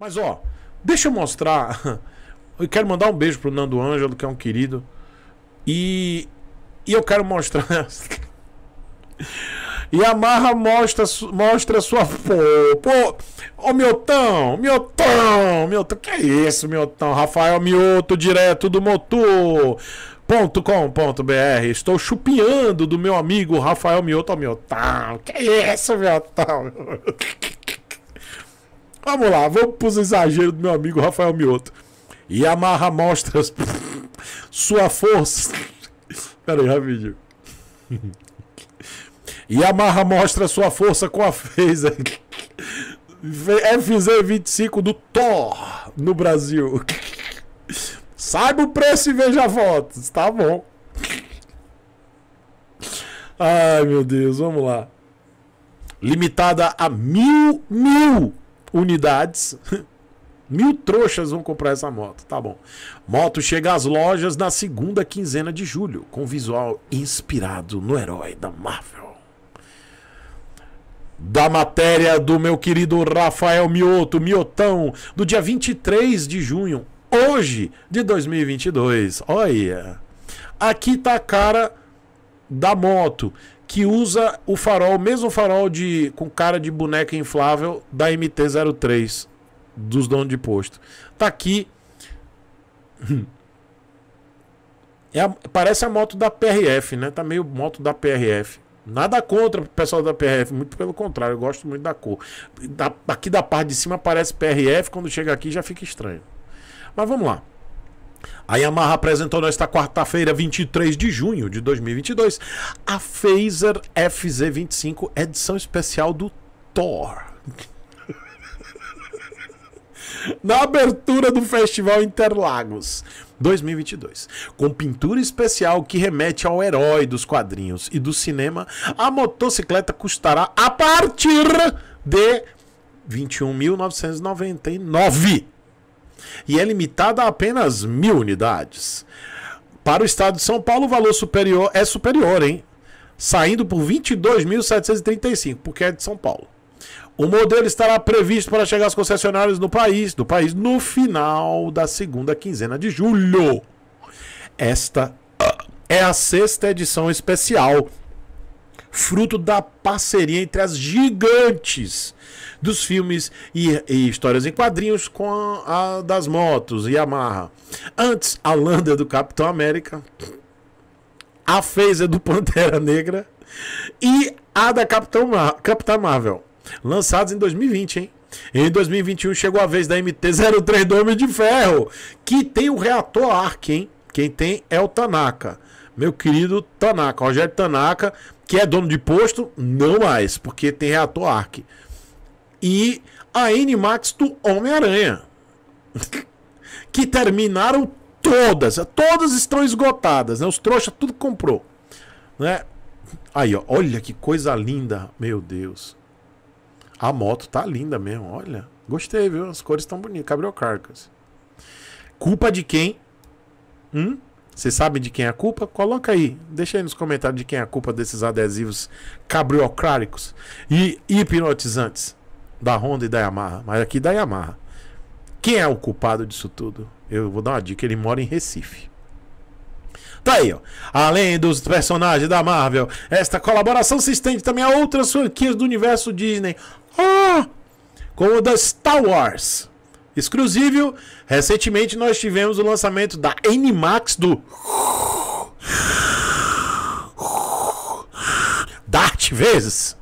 Mas ó, deixa eu mostrar. Eu quero mandar um beijo pro Nando Ângelo, que é um querido. E, e eu quero mostrar. e a Marra mostra, mostra sua. Pô, pô, ô Miotão, Miotão, Miotão, que é isso, Miotão? Rafael Mioto, direto do motor.com.br. Estou chupiando do meu amigo Rafael Mioto, Miotão. Que é isso, Miotão? Vamos lá, vamos para os exageros do meu amigo Rafael Mioto. Yamaha mostra sua força. Pera aí, rapidinho. Yamaha mostra sua força com a Phaser. FZ25 é do Thor no Brasil. Saiba o preço e veja votos, Tá bom. Ai, meu Deus, vamos lá. Limitada a mil, mil unidades. Mil trouxas vão comprar essa moto, tá bom. Moto chega às lojas na segunda quinzena de julho, com visual inspirado no herói da Marvel. Da matéria do meu querido Rafael Mioto, Miotão, do dia 23 de junho, hoje de 2022. Olha, aqui tá a cara da moto que usa o farol, mesmo farol de com cara de boneca inflável da MT-03 dos donos de posto. Tá aqui. É a, parece a moto da PRF, né? Tá meio moto da PRF. Nada contra o pessoal da PRF, muito pelo contrário, eu gosto muito da cor. Da, aqui da parte de cima parece PRF, quando chega aqui já fica estranho. Mas vamos lá. A Yamaha apresentou nesta quarta-feira, 23 de junho de 2022, a Phaser FZ25, edição especial do Thor. Na abertura do Festival Interlagos 2022, com pintura especial que remete ao herói dos quadrinhos e do cinema, a motocicleta custará a partir de R$ 21.999 e é limitada a apenas mil unidades. Para o estado de São Paulo, o valor superior é superior, hein? Saindo por 22.735, porque é de São Paulo. O modelo estará previsto para chegar aos concessionários no país, do país no final da segunda quinzena de julho. Esta ah, é a sexta edição especial fruto da parceria entre as gigantes dos filmes e, e histórias em quadrinhos com a, a das motos e Yamaha. Antes, a Landa do Capitão América, a Phaser do Pantera Negra e a da Capitão Mar Capitã Marvel, lançados em 2020, hein? Em 2021 chegou a vez da MT-03 do de Ferro, que tem o reator Ark, hein? Quem tem é o Tanaka meu querido Tanaka, Rogério Tanaka, que é dono de posto, não mais, porque tem reator ARC. E a N-Max do Homem-Aranha, que terminaram todas, todas estão esgotadas, né? Os trouxas tudo comprou, né? Aí, ó, olha que coisa linda, meu Deus. A moto tá linda mesmo, olha. Gostei, viu? As cores estão bonitas, Cabrio Carcas. Culpa de quem? Hum? Vocês sabem de quem é a culpa? Coloca aí, deixa aí nos comentários de quem é a culpa desses adesivos cabriocráricos e hipnotizantes da Honda e da Yamaha, mas aqui da Yamaha. Quem é o culpado disso tudo? Eu vou dar uma dica, ele mora em Recife. Tá aí, ó. Além dos personagens da Marvel, esta colaboração se estende também a outras franquias do universo Disney. Ah! Como da Star Wars. Exclusivo recentemente nós tivemos o lançamento da Animax do Dart Vezes.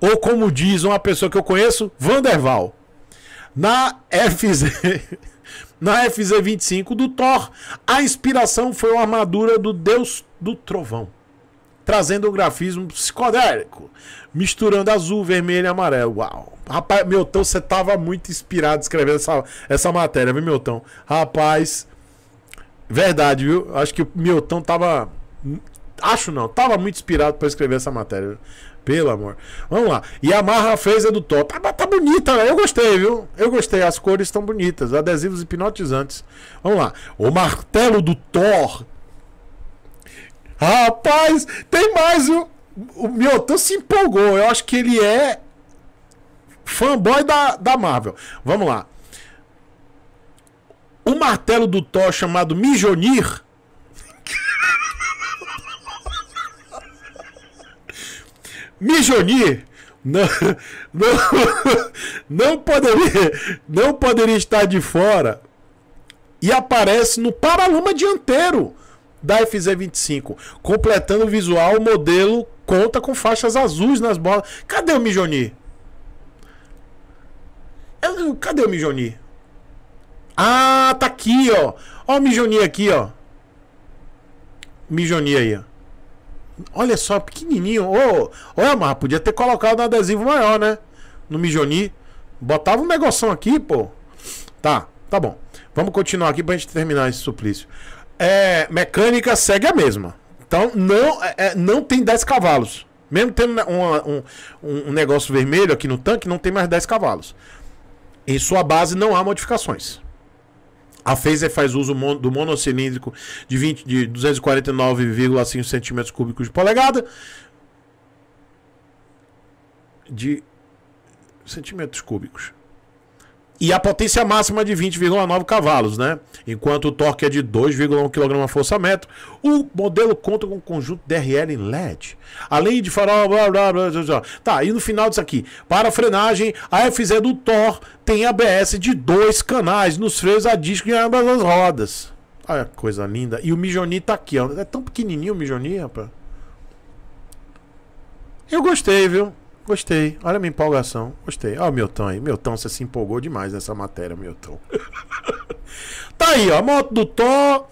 Ou como diz uma pessoa que eu conheço, Vanderval. Na FZ na FZ25 do Thor, a inspiração foi a armadura do Deus do Trovão, trazendo um grafismo psicodélico, misturando azul, vermelho e amarelo. Uau. Rapaz, Milton, você tava muito inspirado escrevendo essa, essa matéria, viu, Milton? Rapaz, verdade, viu? Acho que o Milton tava. Acho não, tava muito inspirado para escrever essa matéria. Pelo amor. Vamos lá. E a marra fez é do top. tá, tá bonita, né? eu gostei, viu? Eu gostei. As cores estão bonitas. Adesivos hipnotizantes. Vamos lá. O martelo do Thor. Rapaz, tem mais, viu? O Miotan se empolgou. Eu acho que ele é Fanboy da, da Marvel. Vamos lá. O martelo do Thor chamado Mijonir. Mijonir não, não, não, poderia, não poderia estar de fora e aparece no paralama dianteiro da FZ25, completando o visual, o modelo conta com faixas azuis nas bolas. Cadê o Mijonir? cadê o Mijoni? Ah, tá aqui, ó. Ó o Mijoni aqui, ó. Mijoni aí, ó. Olha só, pequenininho. Ô, oh, ô podia ter colocado um adesivo maior, né? No Mijoni. Botava um negocinho aqui, pô. Tá, tá bom. Vamos continuar aqui pra gente terminar esse suplício. É, mecânica segue a mesma. Então, não, é, é não tem 10 cavalos. Mesmo tendo né, um, um, um negócio vermelho aqui no tanque, não tem mais 10 cavalos. Em sua base não há modificações. A Phaser faz uso do monocilíndrico de, 20, de 249,5 cm3 de polegada. De centímetros cúbicos e a potência máxima é de 20,9 cavalos, né? Enquanto o torque é de 2,1 kgfm, o modelo conta com um conjunto DRL em LED, além de farol blá blá blá blá. blá. Tá, e no final disso aqui, para a frenagem, a FZ do Thor tem ABS de dois canais nos freios a disco e ambas as rodas. Olha que coisa linda. E o Mijoni tá aqui, ó. É tão pequenininho o Mijoni, rapaz. Eu gostei, viu? Gostei. Olha a minha empolgação. Gostei. Olha o Milton aí. Milton, você se empolgou demais nessa matéria, Milton. tá aí, ó. A moto do Tom.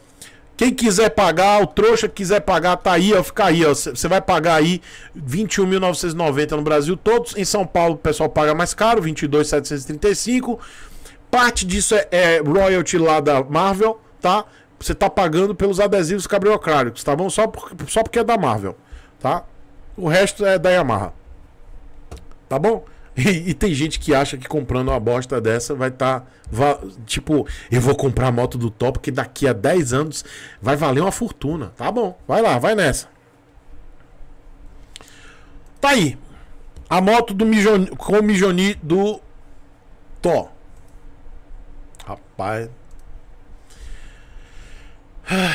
Quem quiser pagar, o trouxa quiser pagar, tá aí, ó. Fica aí, ó. Você vai pagar aí 21.990 no Brasil todos. Em São Paulo, o pessoal paga mais caro, 22.735. Parte disso é, é royalty lá da Marvel, tá? Você tá pagando pelos adesivos cabriocráticos, tá bom? Só, por, só porque é da Marvel, tá? O resto é da Yamaha. Tá bom? E, e, tem gente que acha que comprando uma bosta dessa vai estar. Tá, tipo, eu vou comprar a moto do top que daqui a 10 anos vai valer uma fortuna. Tá bom, vai lá, vai nessa. Tá aí. A moto do Mijoni, com o Mijoni do Tó. Rapaz. Ai.